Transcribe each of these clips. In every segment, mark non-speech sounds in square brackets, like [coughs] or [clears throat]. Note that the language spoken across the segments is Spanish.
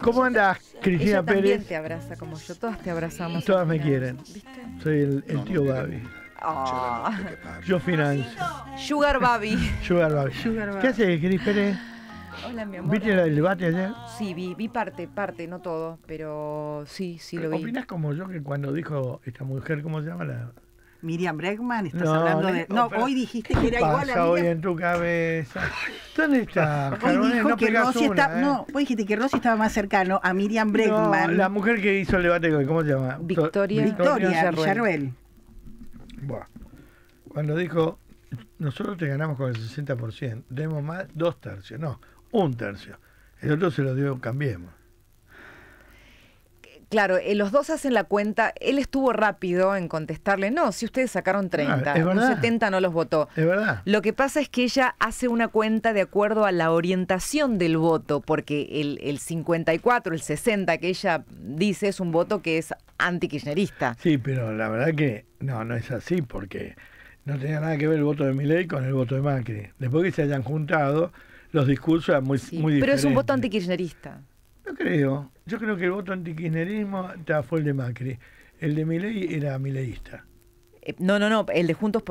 ¿Cómo andas, Cristina Pérez? También te abraza como yo, todas te abrazamos. Todas me quieren. Soy el, tío Babi. Ah. Yo financio. [laughs] Sugar Babi. Sugar Babi. ¿Qué haces, Cris Pérez? Hola, mi amor. ¿Viste el debate ayer? Sí, vi, vi parte, parte, no todo, pero sí, sí lo vi. ¿Opinas como yo que cuando dijo esta mujer, ¿cómo se llama la, Miriam Bregman, estás hablando de. No, hoy dijiste que era igual a hoy en tu cabeza? ¿Dónde está? Hoy dijo no que ¿eh? No, vos dijiste que Rossi estaba más cercano a Miriam Bregman. la mujer que hizo el debate, ¿cómo se llama? Victoria, Victoria Bueno, cuando dijo, nosotros te ganamos con el 60%, demos más dos tercios, no, un tercio. El otro se lo dio, cambiemos. Claro, eh, los dos hacen la cuenta, él estuvo rápido en contestarle, no, si ustedes sacaron 30, ah, 70 no los votó. Es verdad. Lo que pasa es que ella hace una cuenta de acuerdo a la orientación del voto, porque el, el 54, el 60 que ella dice es un voto que es anti-kirchnerista. Sí, pero la verdad que no, no es así, porque no tenía nada que ver el voto de Milei con el voto de Macri. Después que se hayan juntado, los discursos eran muy, pero diferentes. Pero es un voto anti-kirchnerista. No creo. Yo creo que el voto anti antikirchnerismo fue el de Macri. El de Milei era mileísta. Eh, no, no, no, el de Juntos,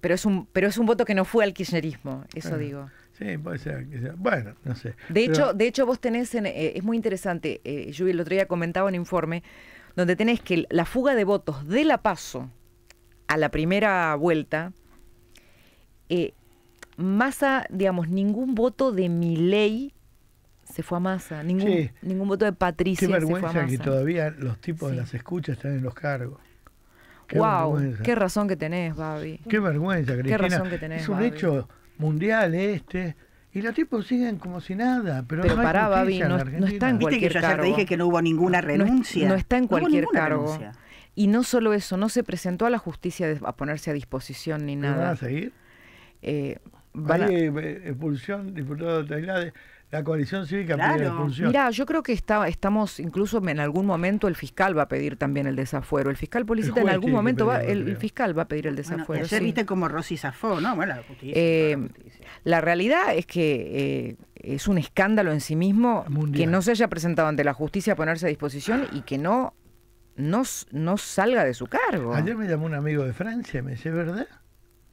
pero, es un, pero es un voto que no fue al kirchnerismo, eso digo. Sí, puede ser, Bueno, no sé. De, hecho, de hecho, vos tenés, eh, es muy interesante, eh, yo el otro día comentaba un informe donde tenés que la fuga de votos de la paso a la primera vuelta, más a digamos, ningún voto de mi fue a masa. Ningún, ningún voto de Patricia Qué vergüenza que todavía los tipos de las escuchas están en los cargos. wow, qué razón que tenés, Babi. Qué vergüenza, Es un hecho mundial este. Y los tipos siguen como si nada, pero, pero no Babi, no, está en cualquier cargo. te dije que no hubo ninguna renuncia. No, está en cualquier cargo. Y no solo eso, no se presentó a la justicia a ponerse a disposición ni nada. a seguir? Eh, eh expulsión, diputado la coalición cívica pide Mira, yo creo que está, estamos, incluso en algún momento el fiscal va a pedir también el desafuero. El fiscal policita en algún momento va, el, fiscal va a pedir el desafuero. Bueno, ayer viste como Rosy zafó, ¿no? Bueno, la eh, la, realidad es que eh, es un escándalo en sí mismo que no se haya presentado ante la justicia a ponerse a disposición y que no, no, no salga de su cargo. Ayer me llamó un amigo de Francia me dice, ¿verdad?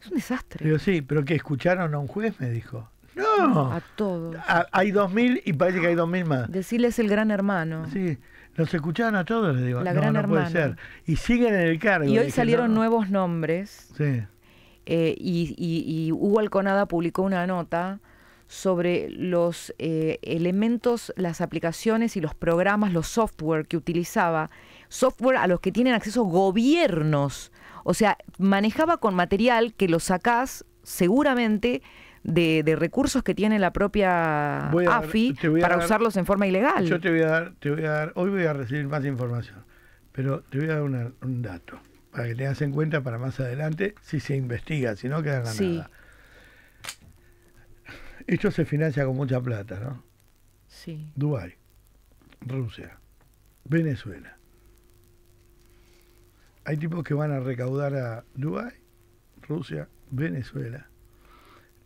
Es un desastre. pero sí, pero que escucharon a un juez, me dijo. No. A todos. hay dos mil y parece que hay dos mil más. Decirles el gran hermano. Sí. Los escuchaban a todos, les digo. La gran hermana. Y siguen en el cargo. Y hoy salieron nuevos nombres. Sí. Eh, y, Hugo Alconada publicó una nota sobre los eh, elementos, las aplicaciones y los programas, los software que utilizaba, software a los que tienen acceso gobiernos. O sea, manejaba con material que lo sacás seguramente de, recursos que tiene la propia AFI para usarlos en forma ilegal. Yo te voy a dar, hoy voy a recibir más información, pero te voy a dar un dato para que te hagas en cuenta para más adelante si se investiga, si no queda nada. Esto se financia con mucha plata, ¿no? Sí. Dubái, Rusia, Venezuela. Hay tipos que van a recaudar a Dubái, Rusia, Venezuela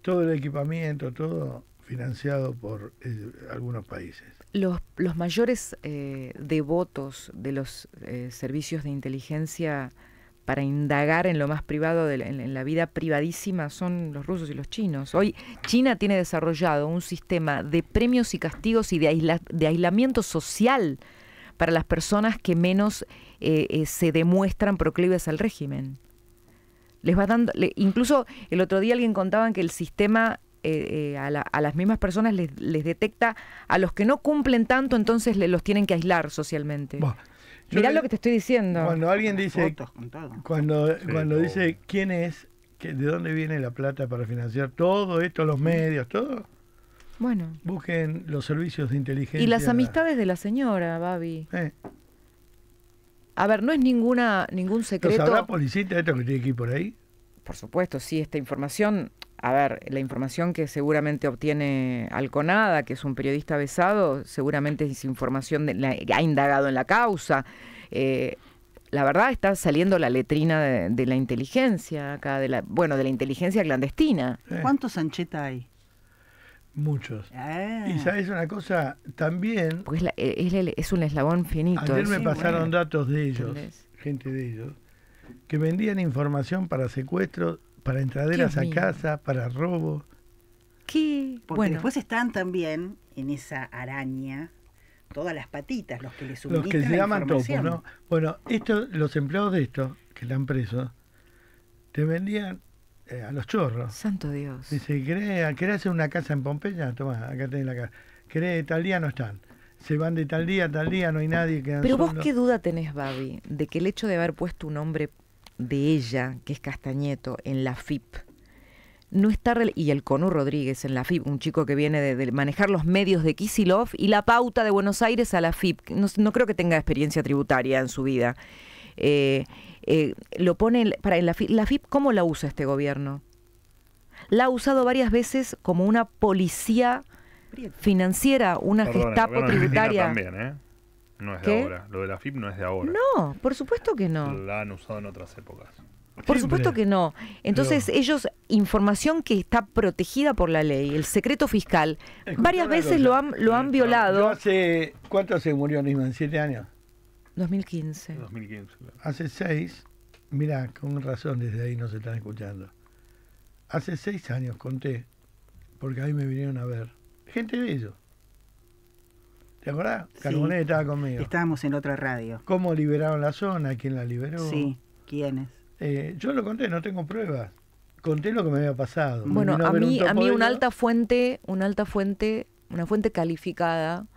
todo el equipamiento, todo financiado por eh, algunos países. Los, mayores eh, devotos de los eh, servicios de inteligencia para indagar en lo más privado, de la, en, la vida privadísima, son los rusos y los chinos. Hoy China tiene desarrollado un sistema de premios y castigos y de aislamiento social para las personas que menos se demuestran proclives al régimen. Les va dando, incluso el otro día alguien contaba que el sistema eh, eh, a, las mismas personas les, detecta a los que no cumplen tanto, entonces los tienen que aislar socialmente. Mirá lo que te estoy diciendo. Cuando alguien dice, cuando, cuando dice quién es, que, de dónde viene la plata para financiar todo esto, los medios, todo. Bueno. Busquen los servicios de inteligencia. Y las amistades de la señora, Babi. Eh. A ver, no es ninguna ningún secreto. ¿Sabrá policía esto que tiene que ir por ahí? Por supuesto, sí, esta información, a ver, la información que seguramente obtiene Alconada, que es un periodista besado, seguramente es información de, ha indagado en la causa. Eh, la verdad está saliendo la letrina de, la inteligencia acá, de la, bueno, de la inteligencia clandestina. ¿Cuántos Sancheta hay? Muchos. Ah. Y sabes una cosa, también... Porque es, eh, es, un eslabón finito. Ayer me pasaron datos de ellos, gente de ellos, que vendían información para secuestros, para entraderas a casa, para robo ¿Qué? bueno. después están también en esa araña todas las patitas, los que les Los que se llaman Bueno, estos los empleados de esto, que la han preso, te vendían eh, a los chorros. Santo Dios. Dice, ¿querés, hacer una casa en Pompeya? toma, acá tenés la casa. ¿Querés tal día? No están. Se van de tal día, tal día, no hay nadie. que. Pero vos qué duda tenés, Babi, de que el hecho de haber puesto un nombre de ella, que es Castañeto, en la FIP, no está y el Conu Rodríguez en la FIP, un chico que viene de, manejar los medios de Kisilov y la pauta de Buenos Aires a la FIP. No, no creo que tenga experiencia tributaria en su vida. Eh, eh, lo pone para en la, FIP, ¿cómo la usa este gobierno? La ha usado varias veces como una policía financiera, una gestapo tributaria. También, ¿eh? No es de ahora. Lo de la FIP no es de ahora. No, por supuesto que no. La han usado en otras épocas. Por supuesto que no. Entonces ellos, información que está protegida por la ley, el secreto fiscal, varias veces lo han, lo han violado. ¿Hace, ¿Cuánto se murió Nisman? ¿Siete años? 2015. Hace seis, mira, con razón desde ahí no se están escuchando. Hace seis años conté, porque ahí me vinieron a ver, gente de ellos. ¿Te acordás? Carboné estaba conmigo. Estábamos en otra radio. ¿Cómo liberaron la zona? ¿Quién la liberó? Sí, ¿quiénes? Eh, yo lo conté, no tengo pruebas. Conté lo que me había pasado. Bueno, a, a, mí, a, mí, una alta fuente, una alta fuente, una fuente calificada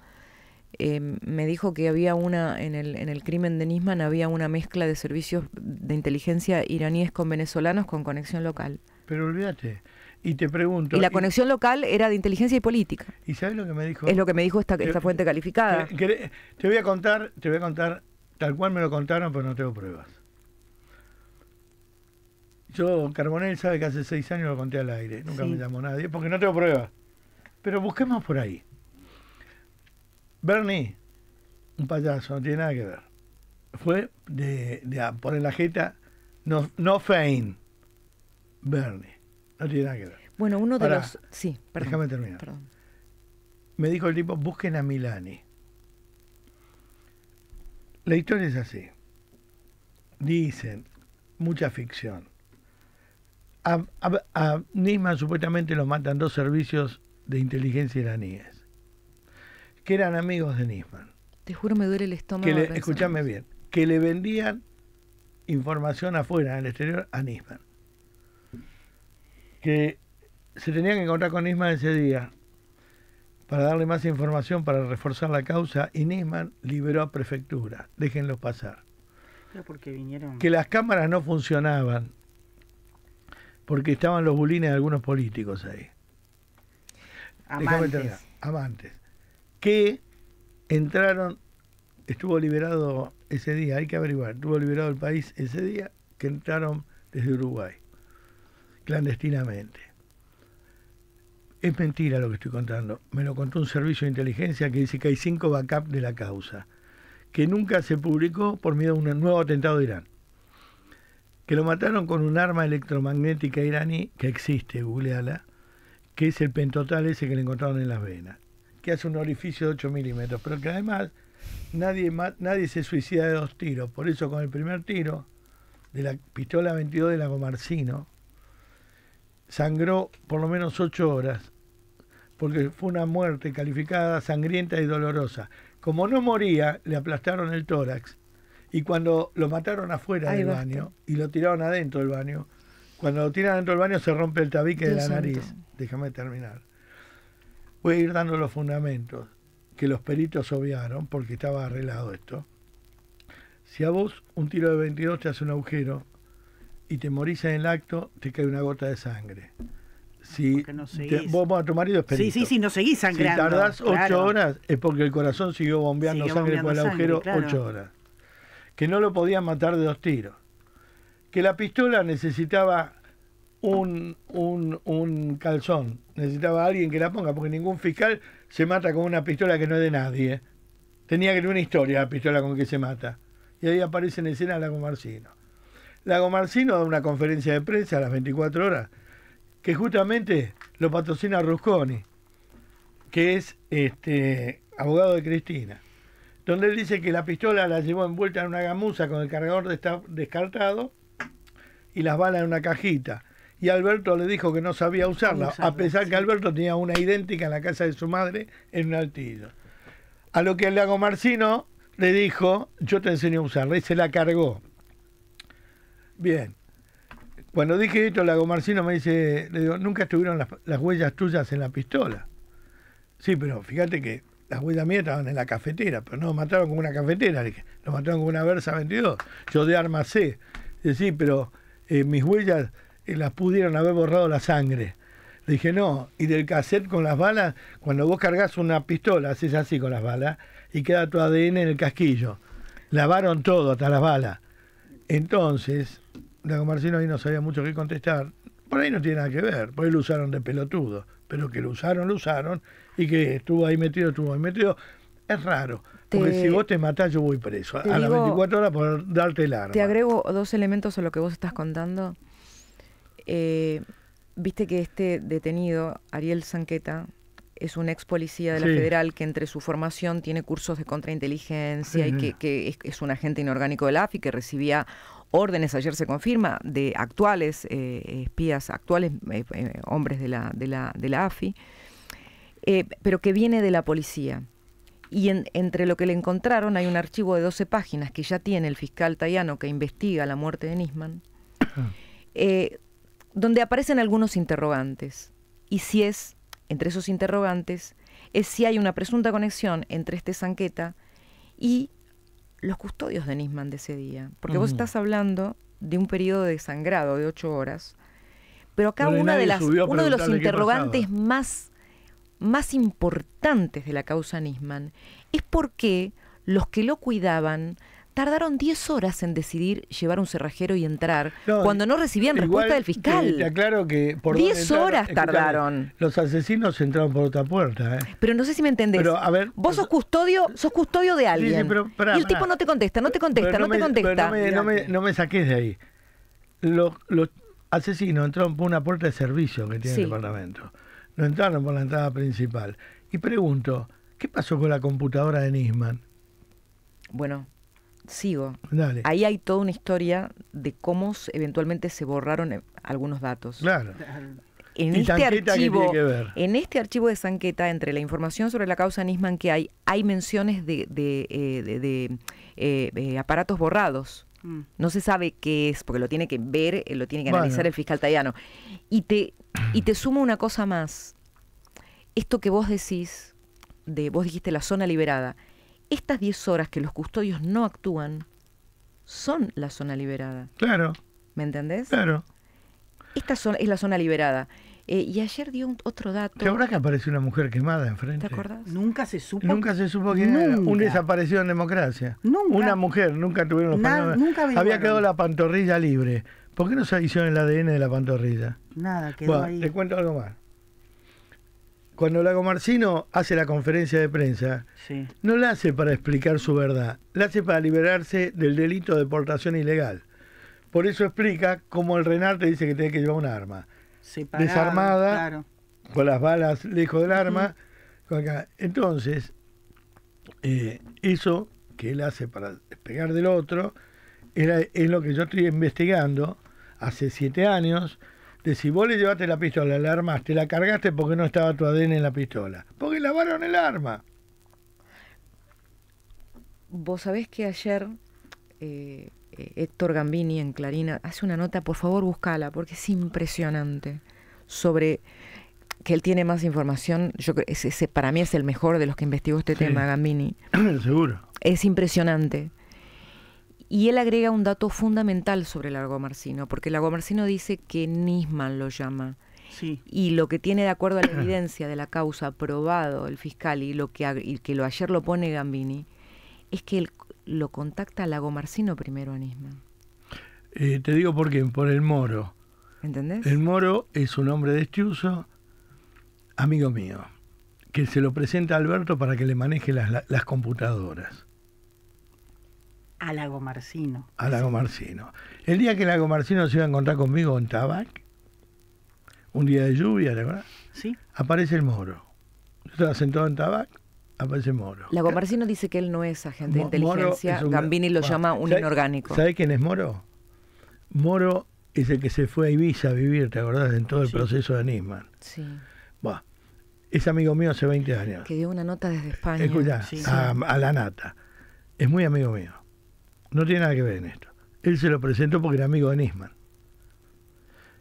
Em, me dijo que había una, en el, en el crimen de Nisman había una mezcla de servicios de inteligencia iraníes con venezolanos con conexión local. Pero olvídate, y te pregunto. Y la conexión local era de inteligencia y política. ¿Y sabes lo que me dijo? Es lo que me dijo esta, eh, fuente eh, calificada. Eh, te voy a contar, te voy a contar, tal cual me lo contaron, pero no tengo pruebas. Yo, Carbonell sabe que hace seis años lo conté al aire, nunca me llamó nadie, porque no tengo pruebas. Pero busquemos por ahí. Bernie, un payaso, no tiene nada que ver. Fue de, de poner la jeta, no, no fein, Bernie, no tiene nada que ver. Bueno, uno de los... Sí, perdón, déjame terminar. Perdón. Me dijo el tipo, busquen a Milani. La historia es así. Dicen, mucha ficción. A, Nisman supuestamente lo matan dos servicios de inteligencia iraníes que eran amigos de Nisman. Te juro me duele el estómago. Que escúchame bien, que le vendían información afuera, en el exterior, a Nisman. Que se tenían que encontrar con Nisman ese día para darle más información, para reforzar la causa, y Nisman liberó a prefectura. Déjenlos pasar. porque vinieron... Que las cámaras no funcionaban porque estaban los bulines de algunos políticos ahí. Amantes. Amantes que entraron, estuvo liberado ese día, hay que averiguar, estuvo liberado el país ese día, que entraron desde Uruguay, clandestinamente. Es mentira lo que estoy contando. Me lo contó un servicio de inteligencia que dice que hay cinco backups de la causa, que nunca se publicó por miedo a un nuevo atentado de Irán que lo mataron con un arma electromagnética iraní que existe, googleala, que es el pentotal ese que le encontraron en las venas que hace un orificio de 8 milímetros, pero que además nadie, nadie se suicida de dos tiros. Por eso con el primer tiro de la pistola 22 de la Comarcino, sangró por lo menos 8 horas, porque fue una muerte calificada sangrienta y dolorosa. Como no moría, le aplastaron el tórax y cuando lo mataron afuera del baño y lo tiraron adentro del baño, cuando lo tiran adentro del baño se rompe el tabique de la nariz. Déjame terminar voy a ir dando los fundamentos que los peritos obviaron porque estaba arreglado esto. Si a vos un tiro de 22 te hace un agujero y te morís en el acto, te cae una gota de sangre. Si no vos, a tu marido es perito. Sí, sí, sí, no seguís sangrando. Si tardás ocho horas es porque el corazón siguió bombeando sangre por el agujero ocho horas. Que no lo podían matar de dos tiros. Que la pistola necesitaba un, calzón. Necesitaba a alguien que la ponga, porque ningún fiscal se mata con una pistola que no es de nadie. Tenía que tener una historia la pistola con que se mata. Y ahí aparece en escena Lago Marcino. Lago Marcino da una conferencia de prensa a las 24 horas, que justamente lo patrocina Rusconi, que es este abogado de Cristina, donde él dice que la pistola la llevó envuelta en una gamuza con el cargador descartado y las balas en una cajita y Alberto le dijo que no sabía usarla, a pesar que Alberto tenía una idéntica en la casa de su madre en un altillo. A lo que el lago Marcino le dijo, yo te enseño a usarla, y se la cargó. Bien. Cuando dije esto, Lago Marcino me dice, le digo, nunca estuvieron las, huellas tuyas en la pistola. Sí, pero fíjate que las huellas mías estaban en la cafetera, pero no mataron con una cafetera, lo mataron con una Versa 22. Yo de arma C. Sí, pero eh, mis huellas las pudieron haber borrado la sangre. dije, no, y del cassette con las balas, cuando vos cargas una pistola, haces así con las balas, y queda tu ADN en el casquillo. Lavaron todo, hasta las balas. Entonces, la Marcino ahí no sabía mucho qué contestar. Por ahí no tiene nada que ver, por ahí lo usaron de pelotudo. Pero que lo usaron, lo usaron, y que estuvo ahí metido, estuvo ahí metido. Es raro. Porque si vos te matás, yo voy preso. A las 24 horas por darte el arma. Te agrego dos elementos a lo que vos estás contando. Eh, viste que este detenido, Ariel Sanqueta, es un ex policía de la federal que entre su formación tiene cursos de contrainteligencia y que, es, un agente inorgánico de la AFI que recibía órdenes, ayer se confirma, de actuales eh, espías, actuales eh, hombres de la, de la, AFI, pero que viene de la policía. Y entre lo que le encontraron hay un archivo de 12 páginas que ya tiene el fiscal Tayano que investiga la muerte de Nisman. [coughs] donde aparecen algunos interrogantes. Y si es, entre esos interrogantes, es si hay una presunta conexión entre este Sanqueta y los custodios de Nisman de ese día. Porque vos estás hablando de un periodo de sangrado de ocho horas, pero acá una de las, uno de los interrogantes más, más importantes de la causa Nisman es por qué los que lo cuidaban tardaron 10 horas en decidir llevar un cerrajero y entrar, cuando no recibían respuesta del fiscal. Te aclaro que por 10 horas tardaron. Los asesinos entraron por otra puerta. Eh. Pero no sé si me entendés. a ver, Vos sos custodio, sos custodio de alguien. y el tipo no te contesta, no te contesta, no, te contesta. no, me, no, saques de ahí. Los, asesinos entraron por una puerta de servicio que tiene el departamento. No entraron por la entrada principal. Y pregunto, ¿qué pasó con la computadora de Nisman? Bueno, sigo. Ahí hay toda una historia de cómo eventualmente se borraron eh, algunos datos. Claro. En este, archivo, en este archivo de Sanqueta, entre la información sobre la causa Nisman que hay, hay menciones de, eh, eh, aparatos borrados. Mm. No se sabe qué es, porque lo tiene que ver, lo tiene que analizar el fiscal tallano. Y te, y te sumo una cosa más. Esto que vos decís, de, vos dijiste la zona liberada, estas 10 horas que los custodios no actúan son la zona liberada. Claro. ¿Me entendés? Claro. Esta es la zona liberada. Eh, y ayer dio otro dato. ¿Te habrá que apareció una mujer quemada enfrente? ¿Te acordás? Nunca se supo. Nunca se supo que era. Un desaparecido en democracia. Nunca. Una mujer, nunca tuvieron Nada, nunca Había quedado la pantorrilla libre. ¿Por qué no se en el ADN de la pantorrilla? Nada, quedó ahí. Te cuento algo más cuando Lago Marcino hace la conferencia de prensa, no la hace para explicar su verdad, la hace para liberarse del delito de deportación ilegal. Por eso explica cómo el Renar dice que tiene que llevar un arma. desarmada, con las balas lejos del arma. Entonces, eh, eso que él hace para despegar del otro era, es lo que yo estoy investigando hace siete años de si vos le llevaste la pistola, la armaste, la cargaste porque no estaba tu ADN en la pistola. Porque lavaron el arma. Vos sabés que ayer eh, eh, Héctor Gambini en Clarina hace una nota, por favor búscala, porque es impresionante, sobre que él tiene más información. Yo ese, ese para mí es el mejor de los que investigó este tema, Gambini. [clears throat] Seguro. Es impresionante y él agrega un dato fundamental sobre Lago Marcino, porque Lago Marcino dice que Nisman lo llama. Y lo que tiene de acuerdo a la [clears throat] evidencia de la causa aprobado el fiscal y lo que, que ayer lo pone Gambini, es que él lo contacta a Lago Marcino primero a Nisman. Eh, te digo por qué, por el Moro. ¿Entendés? El Moro es un hombre destriuso, amigo mío, que se lo presenta a Alberto para que le maneje las, las computadoras. Alago Marcino. A Marcino. El día que Lago Marcino se iba a encontrar conmigo en Tabac, un día de lluvia, verdad? Sí. Aparece el moro. Yo estaba sentado en Tabac, aparece el moro. Lago Marcino dice que él no es agente de inteligencia. Gambini lo llama un inorgánico. ¿Sabes quién es Moro? Moro es el que se fue a Ibiza a vivir, ¿te acordás? En todo el proceso de Nisman. Sí. es amigo mío hace 20 años. Que dio una nota desde España. a la nata. Es muy amigo mío no tiene nada que ver en esto. Él se lo presentó porque era amigo de Nisman.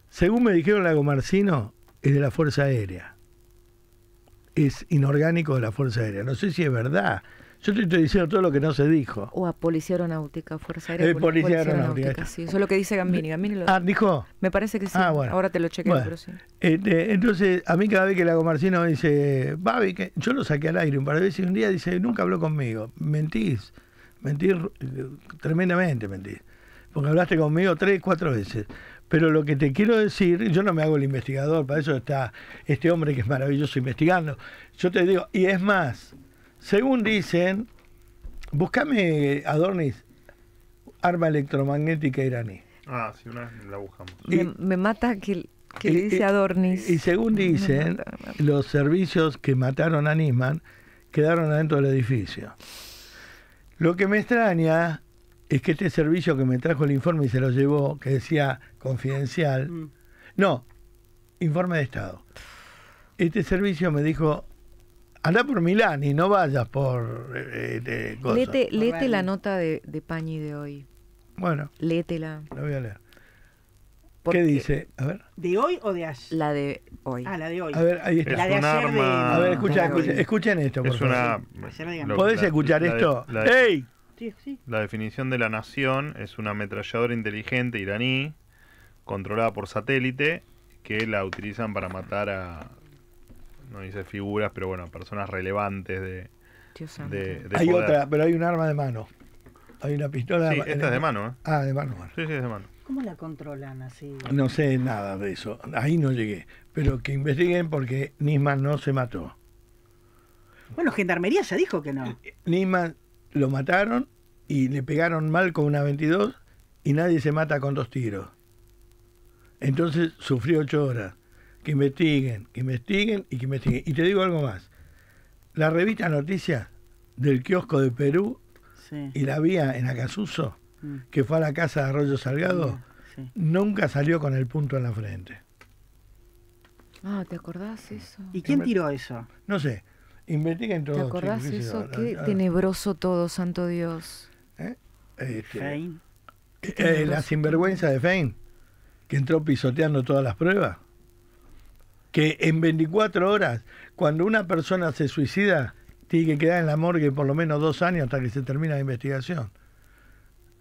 Según me dijeron Lago Marcino, es de la Fuerza Aérea. Es inorgánico de la Fuerza Aérea. No sé si es verdad. Yo te estoy diciendo todo lo que no se dijo. O a Policía Aeronáutica, Fuerza eh, Aérea. policía, Aeronáutica. Eso es lo que dice Gambini. Ah, dijo. Me parece que sí. Ah, Ahora te lo chequeo, este, entonces, a mí cada vez que Lago Marcino dice, Babi, yo lo saqué al aire un par de veces y un día dice, nunca habló conmigo. Mentís mentir eh, tremendamente, mentir. Porque hablaste conmigo tres, cuatro veces. Pero lo que te quiero decir, yo no me hago el investigador, para eso está este hombre que es maravilloso investigando. Yo te digo, y es más, según dicen, búscame, Adornis, arma electromagnética iraní. Ah, si una la buscamos. me, mata que, le dice Adornis. Y, según [laughs] dicen, los servicios que mataron a Nisman quedaron adentro del edificio. Lo que me extraña es que este servicio que me trajo el informe y se lo llevó, que decía confidencial, mm. no, informe de Estado. Este servicio me dijo, anda por Milán y no vayas por... Eh, la nota de, de Pañi de hoy. Bueno. Léetela. La voy a leer. ¿Qué dice? ¿De hoy o de ayer? La de hoy. Ah, la de hoy. A ver, ahí está. la de ayer A ver, escuchen esto, ¿Podés escuchar esto? La, ¡Ey! La definición de la nación es una ametralladora inteligente iraní controlada por satélite que la utilizan para matar a, no dice figuras, pero bueno, personas relevantes de... hay otra, pero hay un arma de mano. Hay una pistola. Sí, esta es de mano, ¿eh? Ah, de mano. Sí, sí, es de mano la controlan así? No sé nada de eso, ahí no llegué. Pero que investiguen porque Nisman no se mató. Bueno, Gendarmería ya dijo que no. Nisman lo mataron y le pegaron mal con una 22 y nadie se mata con dos tiros. Entonces sufrió ocho horas. Que investiguen, que investiguen y que investiguen. Y te digo algo más. La revista Noticias del kiosco de Perú y la vía en Acasuso Mm. que fue a la casa de Arroyo Salgado, nunca salió con el punto en la frente. Ah, ¿te acordás eso? ¿Y quién tiró eso? No sé, investiguen todo ¿Te acordás eso? Qué, tenebroso todo, santo Dios. ¿Eh? Este, Fein. Eh, la sinvergüenza de Fein, que entró pisoteando todas las pruebas. Que en 24 horas, cuando una persona se suicida, tiene que quedar en la morgue por lo menos dos años hasta que se termina la investigación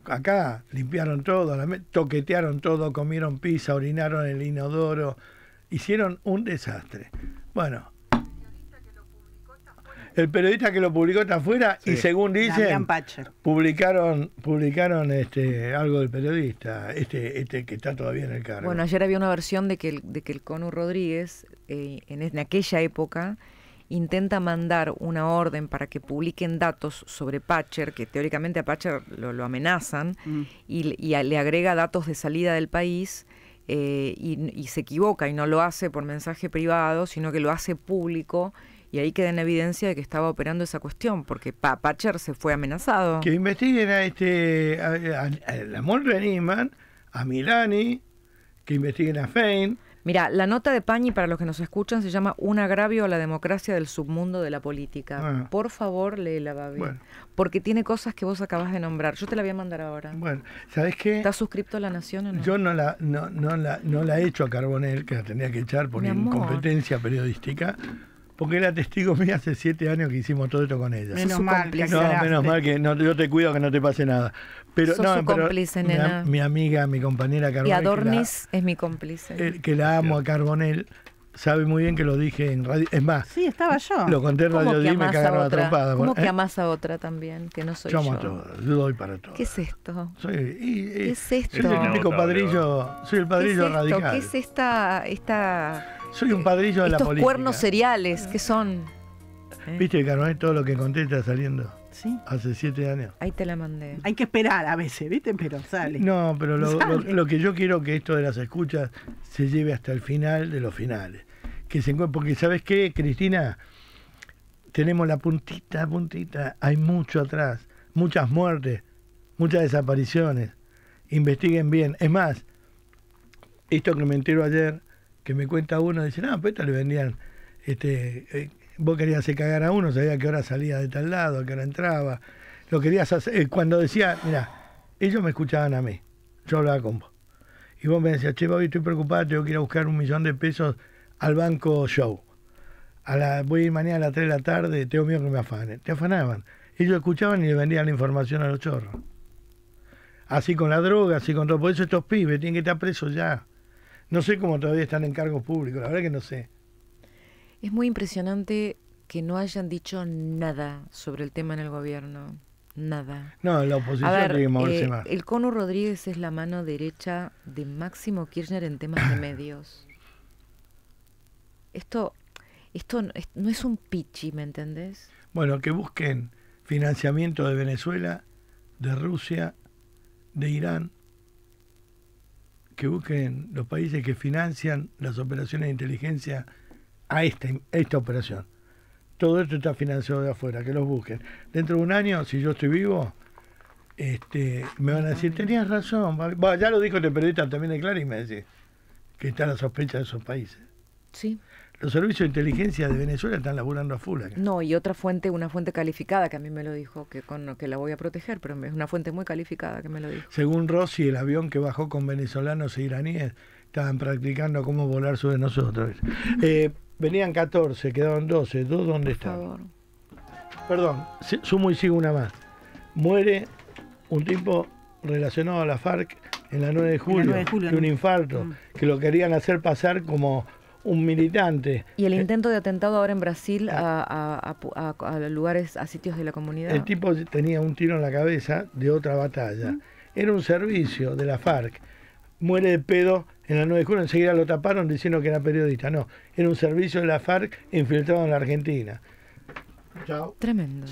acá limpiaron todo, toquetearon todo, comieron pizza, orinaron el inodoro, hicieron un desastre. Bueno. El periodista que lo publicó está afuera y según dicen publicaron publicaron este algo del periodista este este que está todavía en el cargo. Bueno ayer había una versión de que el, de que el Conu Rodríguez eh, en, en aquella época intenta mandar una orden para que publiquen datos sobre Patcher, que teóricamente a Patcher lo, amenazan, mm. y, le agrega datos de salida del país. Eh, y, se equivoca y no lo hace por mensaje privado, sino que lo hace público y ahí queda en evidencia de que estaba operando esa cuestión, porque pa Pacher se fue amenazado. Que investiguen a este, a, la a, Reniman, a Milani, que investiguen a Fein, Mira, la nota de Pañi para los que nos escuchan se llama Un agravio a la democracia del submundo de la política. Ah. Por favor, léela, Babi. Porque tiene cosas que vos acabas de nombrar. Yo te la voy a mandar ahora. Bueno, ¿sabes qué? ¿Estás suscripto a La Nación o no? Yo no la, no, no la, no la he hecho a Carbonell, que la tenía que echar por incompetencia periodística porque era testigo [laughs] mío hace siete años que hicimos todo esto con ella. Menos mal, que no, menos mal que yo te cuido que no te pase nada. Pero, Sos su cómplice, mi, nena. mi, amiga, mi compañera Carbonell. Y Adornis es mi cómplice. que la amo a Carbonell sabe muy bien que lo dije en radio. Es más, sí, estaba yo. Lo conté en radio y me cagaron trompada. ¿Cómo que ¿eh? amas a otra también? Que no soy yo. Amo yo. a todas, yo doy para todos. ¿Qué es esto? Soy, ¿Qué es esto? Soy el único padrillo, soy el padrillo radical. ¿Qué es esta, esta soy un padrillo de la política. Estos cuernos cereales, ¿qué son? ¿eh? que ¿Viste, es todo lo que contesta saliendo? Sí. Hace siete años. Ahí te la mandé. Hay que esperar a veces, ¿viste? Pero sale. No, pero lo, que yo quiero que esto de las escuchas se lleve hasta el final de los finales. Que se Porque, ¿sabes qué, Cristina? Tenemos la puntita, puntita. Hay mucho atrás. Muchas muertes, muchas desapariciones. Investiguen bien. Es más, esto que me entero ayer que me cuenta uno, dice, no, pues te le vendían, este, eh, vos querías hacer cagar a uno, sabía que hora salía de tal lado, que qué entraba, lo querías hacer, eh, cuando decía, mira, ellos me escuchaban a mí, yo hablaba con vos. Y vos me decías, che, Bobby, estoy preocupado, tengo que ir a buscar un millón de pesos al banco show. A la, voy a ir mañana a las 3 de la tarde, tengo miedo que me afanen. Te afanaban. Ellos escuchaban y le vendían la información a los chorros. Así con la droga, así con todo. Por eso estos pibes tienen que estar presos ya. No sé cómo todavía están en cargos públicos, la verdad que no sé. Es muy impresionante que no hayan dicho nada sobre el tema en el gobierno. Nada. No, la oposición eh, más. El Cono Rodríguez es la mano derecha de Máximo Kirchner en temas de [coughs] medios. Esto, esto no es, no es un pichi, ¿me entendés? Bueno, que busquen financiamiento de Venezuela, de Rusia, de Irán, que busquen los países que financian las operaciones de inteligencia a esta, esta operación. Todo esto está financiado de afuera, que los busquen. Dentro de un año, si yo estoy vivo, este, me van a decir, tenías razón. ya lo dijo el periodista también de Clarín, me dice que está la sospecha de esos países. Sí los servicios de inteligencia de Venezuela están laburando a full acá. No, y otra fuente, una fuente calificada que a mí me lo dijo, que, la voy a proteger, pero es una fuente muy calificada que me lo dijo. Según Rossi, el avión que bajó con venezolanos e iraníes estaban practicando cómo volar sobre nosotros. Eh, venían 14, quedaron 12, ¿dos dónde están? Perdón, sumo y sigo una más. Muere un tipo relacionado a la FARC en la 9 de julio, de, un infarto, mm. que lo querían hacer pasar como un militante. Y el eh, intento de atentado ahora en Brasil eh, a, lugares, a sitios de la comunidad. El tipo tenía un tiro en la cabeza de otra batalla. Era un servicio de la FARC. Muere de pedo en la 9 de julio, enseguida lo taparon diciendo que era periodista. No, era un servicio de la FARC infiltrado en la Argentina. Tremendo.